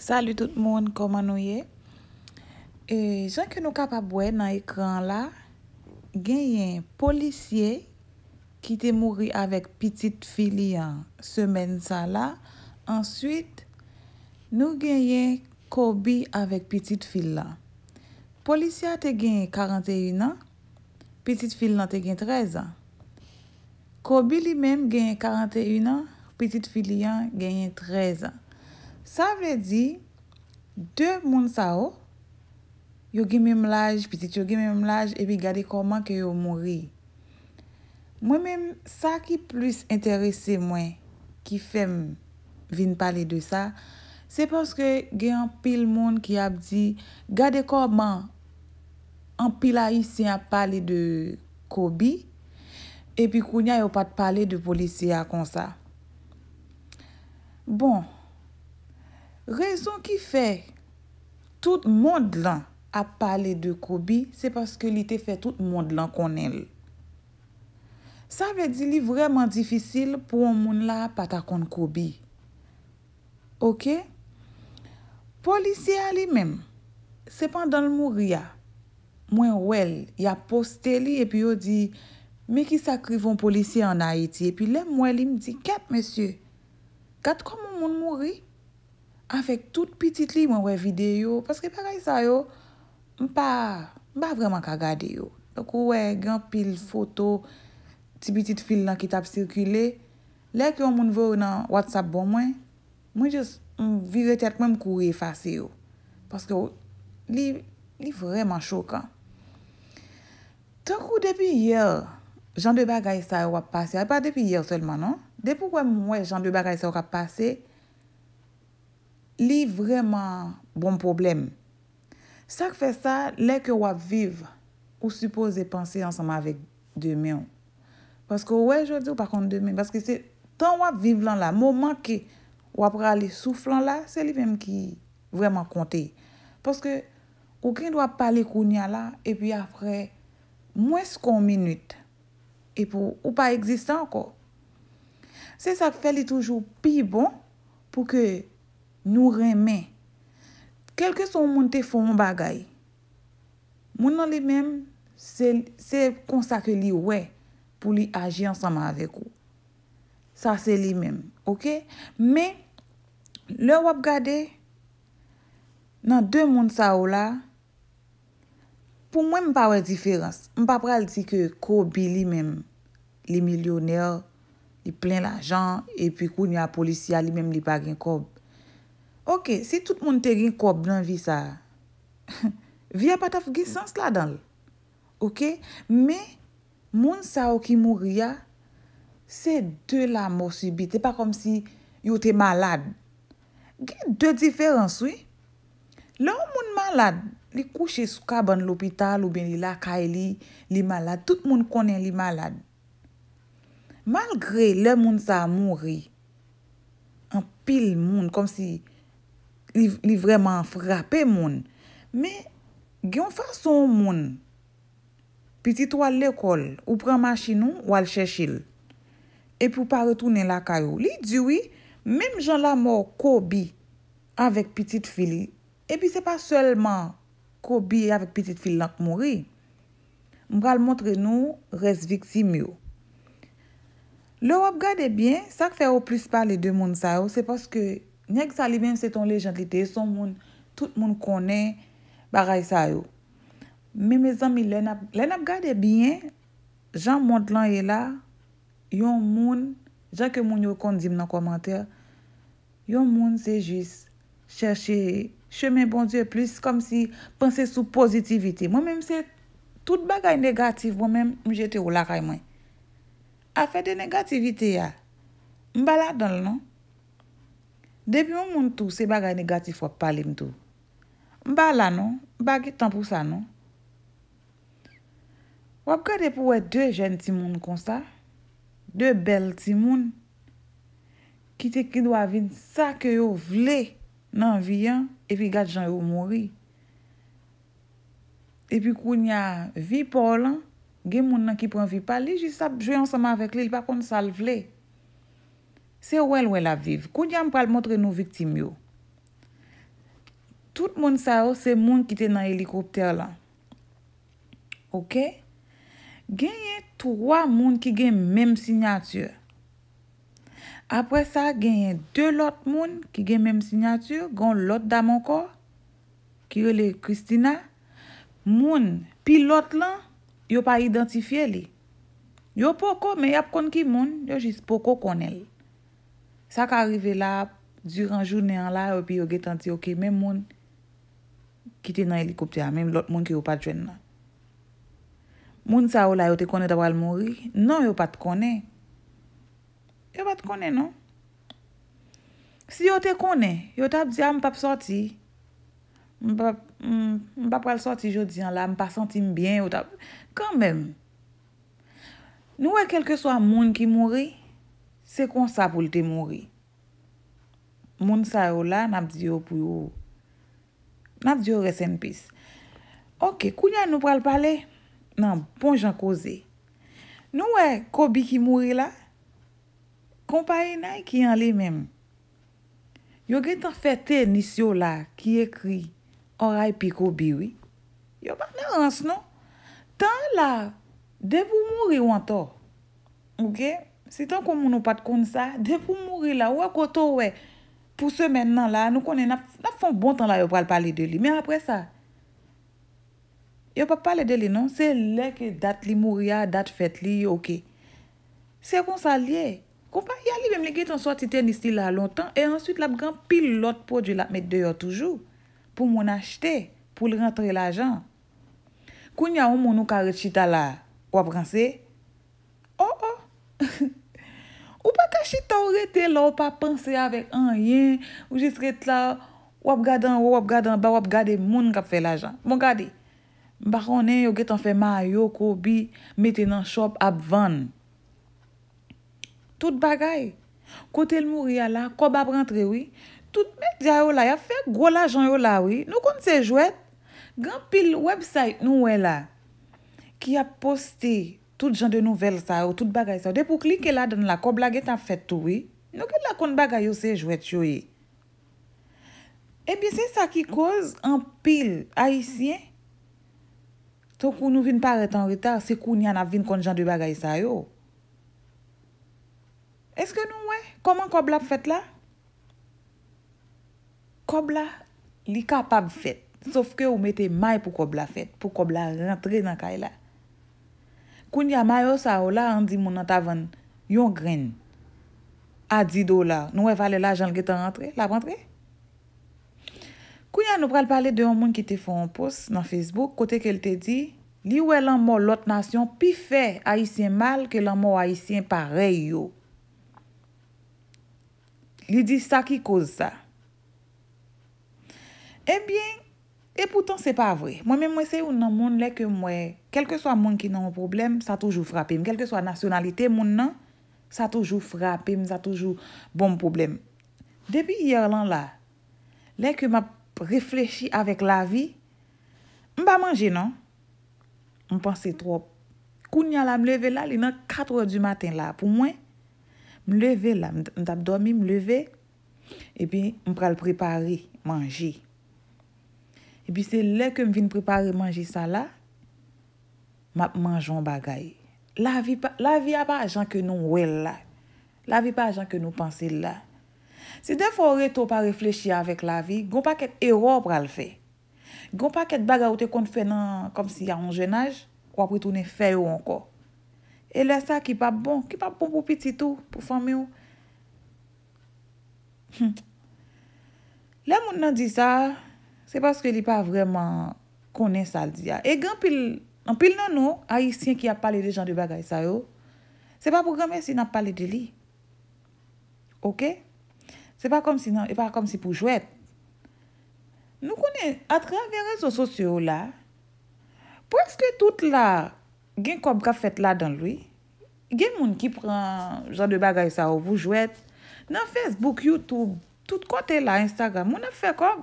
Salut tout moun, koma nou ye? E jan ke nou kapabwe nan ekran la, genyen polisye ki te mouri avèk pitit fili an semen sa la. Answit, nou genyen Kobi avèk pitit fil la. Polisye te genyen 41 an, pitit fil nan te genyen 13 an. Kobi li menm genyen 41 an, pitit fili an genyen 13 an. Sa vle di, de moun sa ou, yo gime mlaj, pitit yo gime mlaj, epi gade koman ke yo mouri. Mwen men, sa ki plus interese mwen, ki fem vin pale de sa, se poske gen an pil moun ki ap di, gade koman, an pil a yisi a pale de kobi, epi koun ya yo pat pale de polisiya kon sa. Bon, Rezon ki fe, tout moun lan ap pale de koubi, se paske li te fe tout moun lan kon el. Sa ve di li vreman difisil pou moun la patakon koubi. Ok? Polisye a li mem, se pandan moun ria, mwen wèl, ya poste li, e pi yo di, me ki sakri von polisye an Haiti, e pi lè mwen li mdi, Kep monsye, kat kon moun moun mouri? an fek tout pitit li mwen we vide yo, paske bagay sa yo, mba, mba vreman kagade yo. Lek ou we, gyan pil, foto, ti pitit fil nan ki tap sirkile, lek yon moun vò nan WhatsApp bon mwen, mwen jos mvire tèt mwen mkou refase yo. Paske yo, li, li vreman chokan. Tankou depi yer, jan de bagay sa yo wap pase, an pa depi yer selman, non? Depi wè mwen jan de bagay sa yo wap pase, li vreman bon problem. Sak fe sa, le ke wap viv, ou suppose de panse ansama vek demyon. Paske wè, jwè di ou pakon demyon, paske se tan wap viv lan la, mou manke wap prale souflan la, se li bem ki vreman konte. Paske, ou ken dwa pale kounya la, e pi apre, mwes kon minute, e pou ou pa existan anko. Se sak fe li toujou pi bon, pou ke Nou reme Kelke sou moun te foun moun bagay Moun nan li mem Se konsake li we Pou li aji ansama avek ou Sa se li mem Ok Me Le wap gade Nan de moun sa ou la Pou mwen mpa wè diferans Mpa pral di ke kou bi li mem Li milyonel Li plen la jan E pi kou ni a polisya li mem li bagen kou Ok, se tout moun te gen koub nan vi sa, vi apataf ge sens la dan l. Ok, me moun sa ou ki mouri ya, se de la mousi bi, te pa kom si yo te malad. Ge de diferans, oui. Le ou moun malad, li kouche sou kab an l opital ou ben li la ka e li, li malad, tout moun konen li malad. Malgre le moun sa mouri, an pil moun, kom si... li vreman frapè moun. Me, gyon fason moun, pitit wale lèkol, ou pranman chi nou, wale chèchil. E pou pa retounen la kayo. Li diwi, mem jan la mò kobi avèk pitit fili. E pi se pa sèlman kobi avèk pitit fil lak mouri. Mpral montre nou, res viksi myo. Le wap gade bien, sa k fè ou plus pa le dè moun sa yo, se paske Nyèk salibèm se ton lejantlite, son moun, tout moun konè, baray sa yo. Mè mè zami lè nap, lè nap gade byen, jan mont lan yè e la, yon moun, jan ke moun yo kondim nan komantèr, yon moun se jis, chèche, chème bon die plus, kom si, pense sou pozitivite. Mè mè mse, tout bagay negatif, mè mè mjete ou la kaj mwen. Afè de negativite ya, mbala don lè non. Depi moun moun tou se bagay negatif wap pali mtou. Mba la nou, mba git tan pou sa nou. Wap gade pou wè dwe jen ti moun kon sa, dwe bel ti moun, kite ki dwa vin sa ke yo vle nan viyan, epi gade jan yo mori. Epi koun ya vi polan, gen moun nan ki pran vi pali, jisap jwe ansama vek li, pa kon sal vle. Se wèl wèl aviv. Kou diyan pral motre nou viktim yo. Tout moun sa yo se moun ki te nan helikopter lan. Ok? Genye 3 moun ki genye menm sinyatur. Apre sa genye 2 lot moun ki genye menm sinyatur. Gon lot damon ko. Ki yo le Kristina. Moun pilot lan yo pa identifiye li. Yo poko me yap kon ki moun. Yo jis poko kon el. Sa ka arrive la, duran jounen la, epi yo getan ti, ok, men moun, kite nan helikopter, men moun ki yo pat jwen nan. Moun sa ou la, yo te kone dapwa l mounri, nan yo pat kone. Yo pat kone, nan? Si yo te kone, yo tap diyan, ah, m pap soti, m pap, m pap pral soti, yo diyan la, m pap soti m byen, yo tap, kanmen, nou e kelke so a moun ki mounri, moun ki moun, Se kon sa pou lte mouri. Moun sa yo la, nan di yo pou yo. Nan di yo resen pis. Ok, kou nyan nou pral pale? Nan, pon jan koze. Nou we, kobi ki mouri la, kompare nan ki yon li mem. Yo gen tan fete nisyo la, ki ekri, oray pi kobi wi. Yo ban nan ans nou. Tan la, de pou mouri wan to. Ok? Si tan kon moun nou pat kon sa, de pou mouri la, wakoto we, pou se men nan la, nou konen ap fon bon tan la yo pral pali de non? li. Men apre sa, yo pral pali de li nan, se le ke dat li mouri ya, dat fet li, ok. Se kon sa liye, kon pa yali bemle get an so titen isti la lontan, e answit lap gran pil lot pou di lap met deyo toujou, pou moun achete, pou l rentre la jan. Koun ya ou moun nou karet chita la, wap ran se, Si ta ou rete la ou pa panse avek an yen, ou jist rete la, wap gadan, wap gadan, ba wap gade moun kap fe la jan. Mwen bon, gade, mba konen yo getan fe ma yo ko bi meten an shop ap van. Tout bagay, kote l mou ria la, ko bab rentre wii, tout medya yo la, ya fe gwo la jan yo la wii, nou kon se jwet. Gan pil website nou wè la, ki ya poste... Tout jan de nouvel sa yo, tout bagay sa yo. Depo kli ke la don la kobla get an fet touye, nou ke la kon bagay yo se jwet yo ye. Ebyen se sa ki koz an pil ayisyen. Ton kou nou vin paret an rita, se kou ni an avin kon jan de bagay sa yo. Eske nou we? Koman kobla fet la? Kobla li kapab fet. Sof ke ou mette may pou kobla fet. Pou kobla rentre nan kay la. Koun ya mayos a ou la an di moun an tavan yon gren a 10 dolar. Nou e vale la janl getan rentre, la rentre? Koun ya nou pral pale de yon moun ki te fon pos nan Facebook, kote ke l te di, li ou e lan mou lot nasyon pi fe Haitien mal ke lan mou Haitien pare yo. Li di sa ki kouz sa? Ebyen, eh E pou ton se pa vre, mwen men mwen se ou nan moun le ke mwen, kelke so a moun ki nan wou problem, sa toujou frapim. Kelke so a nasyonalite moun nan, sa toujou frapim, sa toujou bon problem. Depi yor lan la, le ke mwen reflechi avek la vi, mwen ba manje nan. Mwen panse trop. Kounya la mwen leve la, li nan 4 ou du maten la. Pou mwen, mwen leve la, mwen dab domi, mwen leve, epi mwen pral prepare manje. E bi se le kem vin prepare manji sa la, map manjon bagay. La vi a pa a jan ke nou we la. La vi pa a jan ke nou panse la. Se defo reto pa reflechi avek la vi, goun pa ket eror pral fe. Goun pa ket bagay ou te kon fè nan kom si ya on jenaj, kwa pou toune fè ou anko. E le sa ki pa bon, ki pa bon pou piti tou, pou fami ou. Le moun nan di sa, Se paske li pa vreman konen sa al diya. E gen pil nan nou, ayisyen ki ap pale de jan de bagay sa yo, se pa pou gen men si nan pale de li. Ok? Se pa kom si pou jwet. Nou konen, atrean veren so sosyo la, pweske tout la, gen kob grafet la dan lwi, gen moun ki pran jan de bagay sa yo pou jwet, nan Facebook, YouTube, tout kote la, Instagram, moun ap fekob,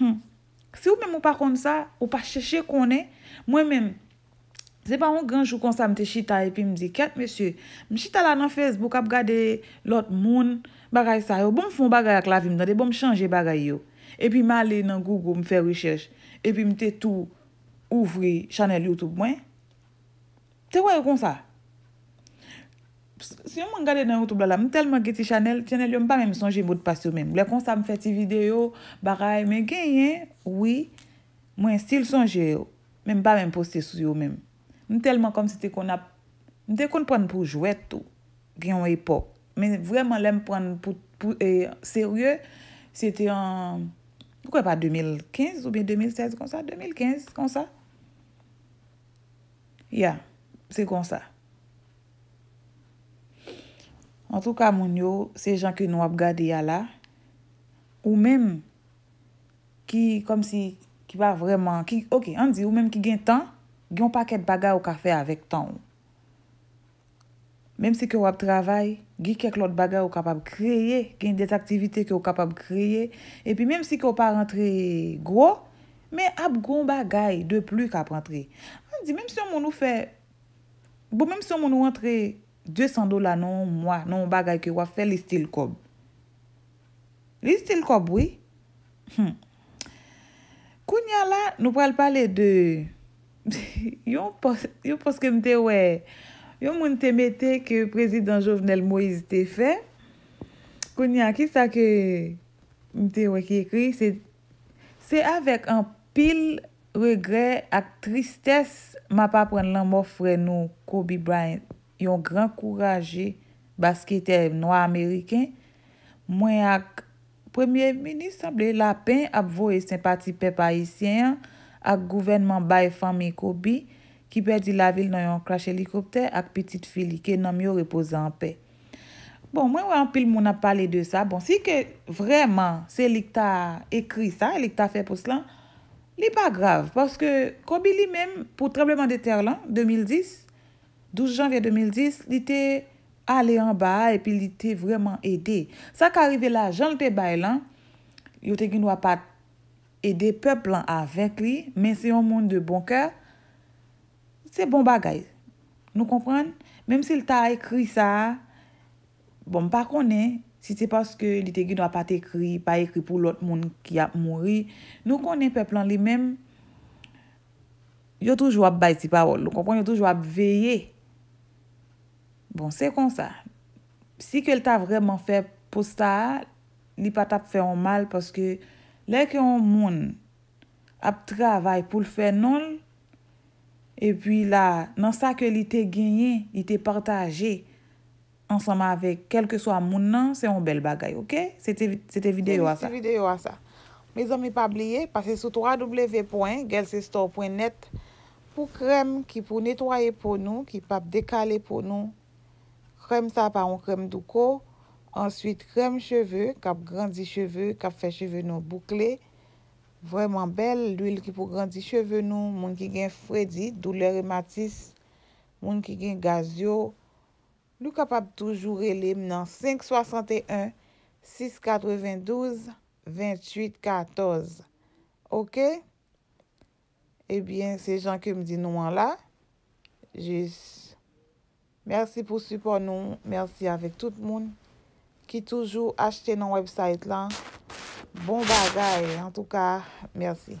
Hmm. Si ou mèm ou pa kon sa, ou pa chèche konè, mwen mèm, zè pa ou genjou kon sa mte chita epi mzi, ket mèsyè, mme chita la nan Facebook ap gade lot moun bagay sa yo, bon foun bagay ak la vim nan, de bon chanje bagay yo, epi mè alè nan Google mfe richèche, epi mte tou ouvri chanel YouTube mwen, te wè kon sa? Si yon mwen gade nan yon tubla la, mwen telman geti chanel, chanel yon pa mwen mwen sonje mwen pasyo mwen. Mwen kon sa mwen feti video, baray, mwen genyen, oui, mwen stil sonje yo, mwen pa mwen poste sou yo mwen. Mwen telman konm se te kon ap, mwen te kon pran pou jwet ou, genwen e po. Mwen vwèman lèm pran pou e seryè, se te an, mwen kwen pa 2015 ou bien 2016 kon sa, 2015 kon sa. Ya, se kon sa. an tou ka moun yo, se jan ke nou ap gade ya la, ou men, ki, kom si, ki pa vreman, ki, ok, an di, ou men ki gen tan, gen pa ket bagay ou ka fe avèk tan ou. Men si ke wap travay, gen kek lot bagay ou kapap kreye, gen det aktivite ke wap kapap kreye, epi men si ke wap pa rentre gwo, men ap goun bagay de plu kap rentre. An di, men si yon moun ou fe, bo men si yon moun ou rentre 200 dola nan mwa, nan bagay ki wafel li stil kob. Li stil kob, oui. Hmm. Kounia la, nou pral pale de, yon poske mte we, yon moun temete ke prezident jovnel Moise te fe, kounia, ki sa ke mte we ki ekri, se avèk an pil regre ak tristès ma pa pren lan mò fre nou Kobe Bryant. yon gran kouraje baskete noy Ameriken, mwen ak premye menis, sable la pen ap vo e sempati pe pa isyen, ak gouvenman baye fami Kobi, ki pedi la vil nan yon krashe likopter, ak petit fili ke nan myo repozan pe. Bon, mwen wè an pil moun ap pale de sa, bon, si ke vreman se li kta ekri sa, li kta fe pou slan, li pa grav, paske Kobi li menm pou trebleman de ter lan, 2010, 12 janvye 2010, li te ale an ba, epi li te vreman ede. Sa ka arrive la, jan lte bay lan, yo te gi nou apat ede peplan avek li, men se yon moun de bon kèr, se bon bagay. Nou kompran? Mem si lta ekri sa, bom pa konen, si se paske li te gi nou apat ekri, pa ekri pou lot moun ki ap mori, nou konen peplan li men, yo toujou ap bay si parol, yo toujou ap veye, Bon, se kon sa, si ke el ta vreman fe posta, li pat ap fe an mal, paske le ke an moun ap travay pou l fe nol, e pi la, nan sa ke li te genye, li te partaje, ansama avek, kelke so an moun non, nan, se an bel bagay, ok? Se te videyo a sa. Me zon mi pa bliye, pase sou www.gelsestore.net pou krem ki pou netwaye pou nou, ki pap dekale pou nou, Krem sa pa ou krem duko. Ensuite, krem cheveu. Kap grandi cheveu. Kap fe cheve nou boukle. Vreman bel. L'ouil ki pou grandi cheve nou. Moun ki gen fredi. Douler et matis. Moun ki gen gazio. Nou kap ap toujou relé. Mnan 5, 61, 6, 92, 28, 14. Ok? Ebyen, se jan ke mdi nouman la. Je... Mersi pou support nou, mersi avèk tout moun ki toujou achete nan website lan. Bon bagay, an tou ka, mersi.